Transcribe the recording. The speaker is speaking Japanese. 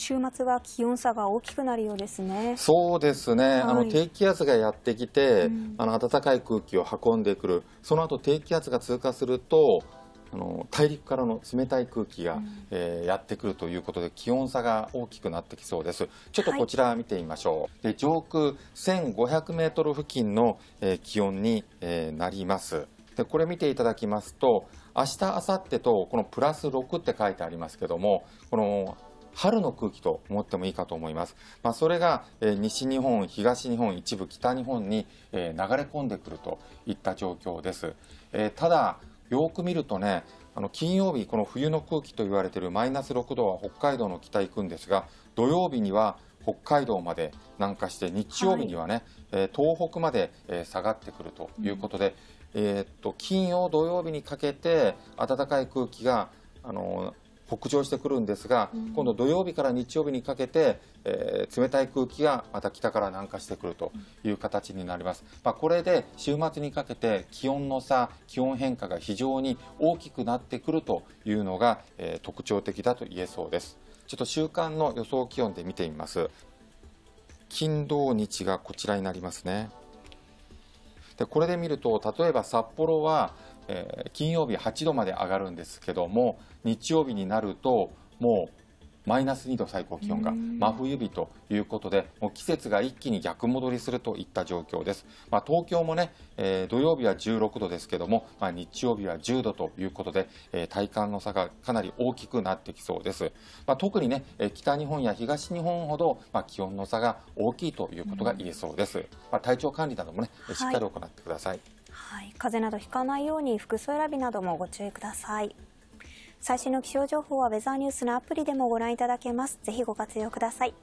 週末は気温差が大きくなるようですね。そうですね。はい、あの低気圧がやってきて、うん、あの暖かい空気を運んでくる。その後低気圧が通過すると。あの大陸からの冷たい空気が、うん、えー、やってくるということで気温差が大きくなってきそうですちょっとこちら見てみましょう、はい、で上空1500メートル付近の、えー、気温に、えー、なりますでこれ見ていただきますと明日明後日とこのプラス6って書いてありますけどもこの春の空気と思ってもいいかと思います。まあ、それが、え西日本、東日本、一部北日本に、え流れ込んでくるといった状況です。えただ、よく見るとね、あの金曜日、この冬の空気と言われているマイナス6度は北海道の北行くんですが、土曜日には北海道まで南下して、日曜日にはね、はい、東北まで下がってくるということで、うん、えっと金曜、土曜日にかけて暖かい空気があの北上してくるんですが、今度土曜日から日曜日にかけて、えー、冷たい空気がまた北から南下してくるという形になります。まあ、これで週末にかけて気温の差、気温変化が非常に大きくなってくるというのが、えー、特徴的だと言えそうです。ちょっと週間の予想気温で見てみます。金土日がこちらになりますね。でこれで見ると例えば札幌はえー、金曜日8度まで上がるんですけども日曜日になるともうマイナス2度最高気温が真冬日ということで、もう季節が一気に逆戻りするといった状況です。まあ、東京もね、えー、土曜日は16度ですけども、まあ、日曜日は10度ということで、えー、体感の差がかなり大きくなってきそうです。まあ、特にね、えー、北日本や東日本ほど、まあ、気温の差が大きいということが言えそうです。まあ、体調管理などもね、しっかり行ってください。はいはい、風邪などひかないように服装選びなどもご注意ください最新の気象情報はウェザーニュースのアプリでもご覧いただけますぜひご活用ください